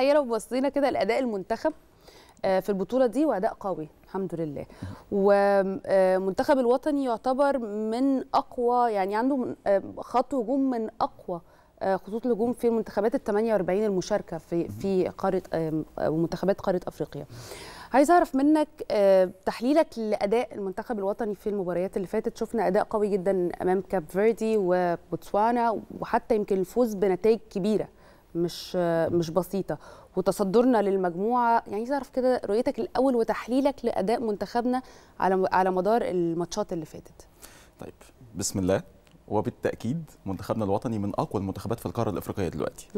هي لو بصينا كده لاداء المنتخب آه، في البطوله دي واداء قوي الحمد لله ومنتخب آه، الوطني يعتبر من اقوى يعني عنده آه، خط هجوم من اقوى خطوط الهجوم في المنتخبات ال 48 المشاركه في في قاره منتخبات قاره افريقيا. عايز اعرف منك تحليلك لاداء المنتخب الوطني في المباريات اللي فاتت شفنا اداء قوي جدا امام كاب فيردي وبوتسوانا وحتى يمكن الفوز بنتائج كبيره مش مش بسيطه وتصدرنا للمجموعه يعني تعرف كده رؤيتك الاول وتحليلك لاداء منتخبنا على على مدار الماتشات اللي فاتت طيب بسم الله وبالتاكيد منتخبنا الوطني من اقوى المنتخبات في القاره الافريقيه دلوقتي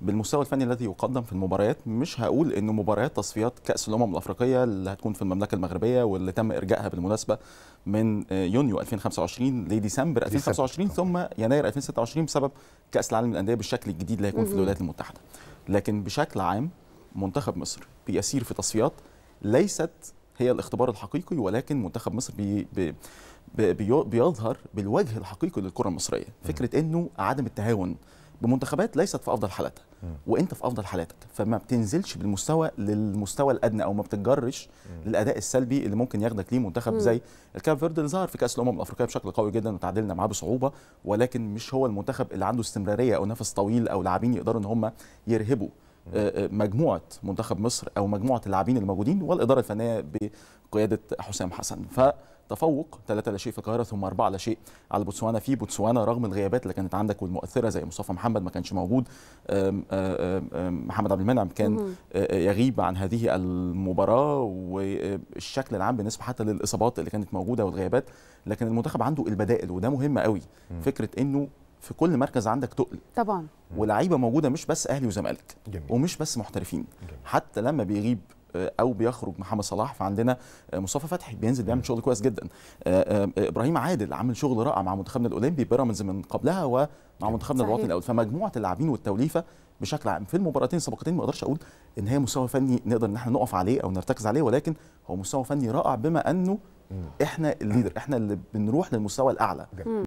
بالمستوى الفني الذي يقدم في المباريات مش هقول انه مباريات تصفيات كاس الامم الافريقيه اللي هتكون في المملكه المغربيه واللي تم ارجائها بالمناسبه من آه، يونيو 2025 لديسمبر 2025 ثم يناير 2026 بسبب كاس العالم للانديه بالشكل الجديد اللي هيكون في الولايات المتحده لكن بشكل عام منتخب مصر بيسير في تصفيات ليست هي الاختبار الحقيقي ولكن منتخب مصر بي بي بي بيظهر بالوجه الحقيقي للكره المصريه فكره انه عدم التهاون بمنتخبات ليست في افضل حالاتها وانت في افضل حالاتك فما بتنزلش بالمستوى للمستوى الادنى او ما بتتجرش للاداء السلبي اللي ممكن ياخدك ليه منتخب زي الكاب فيرد اللي ظهر في كاس الامم الافريقيه بشكل قوي جدا وتعادلنا معاه بصعوبه ولكن مش هو المنتخب اللي عنده استمراريه او نفس طويل او لاعبين يقدروا ان هم يرهبوا آه، آه، مجموعه منتخب مصر او مجموعه اللاعبين الموجودين والاداره الفنيه بقياده حسام حسن ف تفوق 3 لا شيء في القاهره ثم 4 لا شيء على بوتسوانا في بوتسوانا رغم الغيابات اللي كانت عندك والمؤثره زي مصطفى محمد ما كانش موجود محمد عبد المنعم كان آه، آه، يغيب عن هذه المباراه والشكل العام بالنسبه حتى للاصابات اللي كانت موجوده والغيابات لكن المنتخب عنده البدائل وده مهم قوي فكره انه في كل مركز عندك تقل طبعا ولعيبه موجوده مش بس اهلي وزمالك ومش بس محترفين جميل. حتى لما بيغيب آه، او بيخرج محمد صلاح فعندنا آه، مصطفى فتحي بينزل بيعمل شغل كويس جدا آه، ابراهيم عادل عامل شغل رائع مع منتخبنا الاولمبي بيراميدز من قبلها ومع منتخبنا الوطني الاول فمجموعه اللاعبين والتوليفه بشكل عام في المباراتين السابقتين ما اقدرش اقول ان هي مستوى فني نقدر ان احنا نقف عليه او نرتكز عليه ولكن هو مستوى فني رائع بما انه احنا الليدر احنا اللي بنروح للمستوى الاعلى